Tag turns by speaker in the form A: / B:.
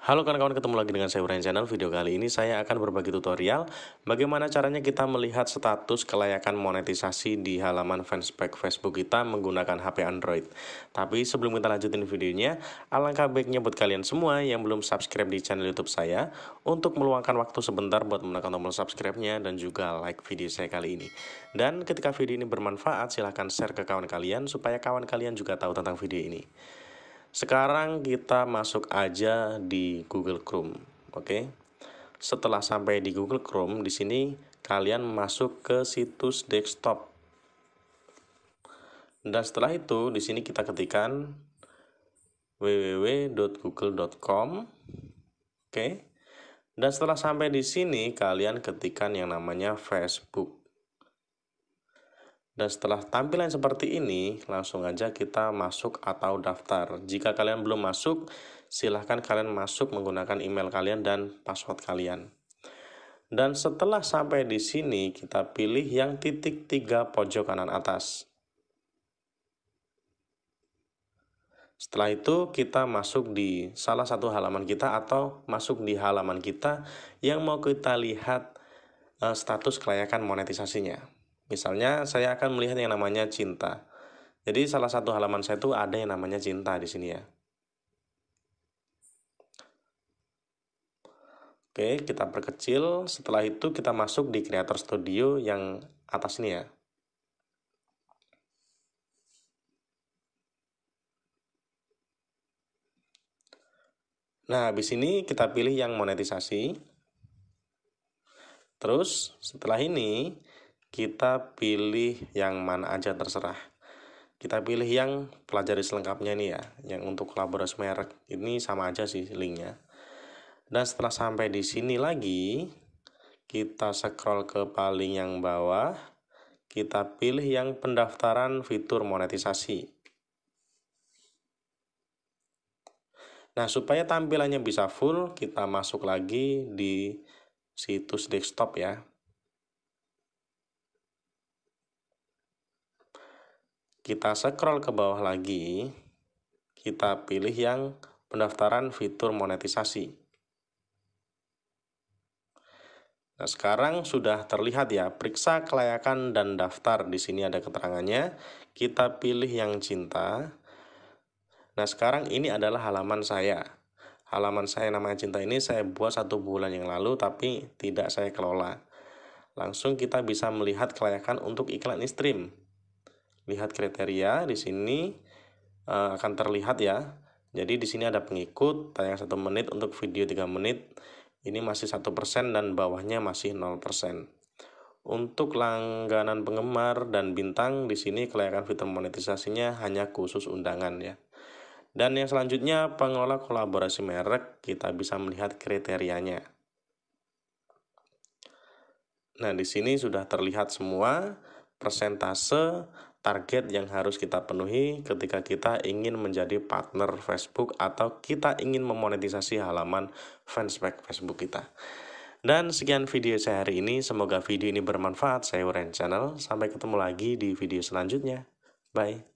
A: Halo kawan-kawan, ketemu lagi dengan saya Brian Channel. Video kali ini saya akan berbagi tutorial bagaimana caranya kita melihat status kelayakan monetisasi di halaman fanspage Facebook kita menggunakan HP Android. Tapi sebelum kita lanjutin videonya, alangkah baiknya buat kalian semua yang belum subscribe di channel YouTube saya untuk meluangkan waktu sebentar buat menekan tombol subscribe-nya dan juga like video saya kali ini. Dan ketika video ini bermanfaat, silahkan share ke kawan kalian supaya kawan kalian juga tahu tentang video ini. Sekarang kita masuk aja di Google Chrome, oke? Setelah sampai di Google Chrome, di sini kalian masuk ke situs desktop. Dan setelah itu, di sini kita ketikkan www.google.com. Oke. Dan setelah sampai di sini, kalian ketikkan yang namanya Facebook. Dan setelah tampilan seperti ini, langsung aja kita masuk atau daftar. Jika kalian belum masuk, silahkan kalian masuk menggunakan email kalian dan password kalian. Dan setelah sampai di sini, kita pilih yang titik tiga pojok kanan atas. Setelah itu kita masuk di salah satu halaman kita atau masuk di halaman kita yang mau kita lihat eh, status kelayakan monetisasinya. Misalnya saya akan melihat yang namanya cinta. Jadi salah satu halaman saya itu ada yang namanya cinta di sini ya. Oke, kita perkecil. Setelah itu kita masuk di Creator Studio yang atas ini ya. Nah, habis ini kita pilih yang monetisasi. Terus, setelah ini, kita pilih yang mana aja terserah kita pilih yang pelajari selengkapnya nih ya yang untuk kolaborasi merek ini sama aja sih linknya dan setelah sampai di sini lagi kita scroll ke paling yang bawah kita pilih yang pendaftaran fitur monetisasi nah supaya tampilannya bisa full kita masuk lagi di situs desktop ya kita scroll ke bawah lagi, kita pilih yang pendaftaran fitur monetisasi. Nah, sekarang sudah terlihat ya, periksa kelayakan dan daftar. Di sini ada keterangannya. Kita pilih yang cinta. Nah, sekarang ini adalah halaman saya. Halaman saya namanya cinta ini saya buat satu bulan yang lalu, tapi tidak saya kelola. Langsung kita bisa melihat kelayakan untuk iklan stream lihat kriteria di sini uh, akan terlihat ya. Jadi di sini ada pengikut, tayang satu menit untuk video 3 menit. Ini masih satu persen dan bawahnya masih 0%. Untuk langganan penggemar dan bintang di sini kelayakan fitur monetisasinya hanya khusus undangan ya. Dan yang selanjutnya pengelola kolaborasi merek kita bisa melihat kriterianya. Nah, di sini sudah terlihat semua persentase target yang harus kita penuhi ketika kita ingin menjadi partner Facebook atau kita ingin memonetisasi halaman fanspage Facebook kita. Dan sekian video saya hari ini, semoga video ini bermanfaat. Saya Uren Channel, sampai ketemu lagi di video selanjutnya. Bye.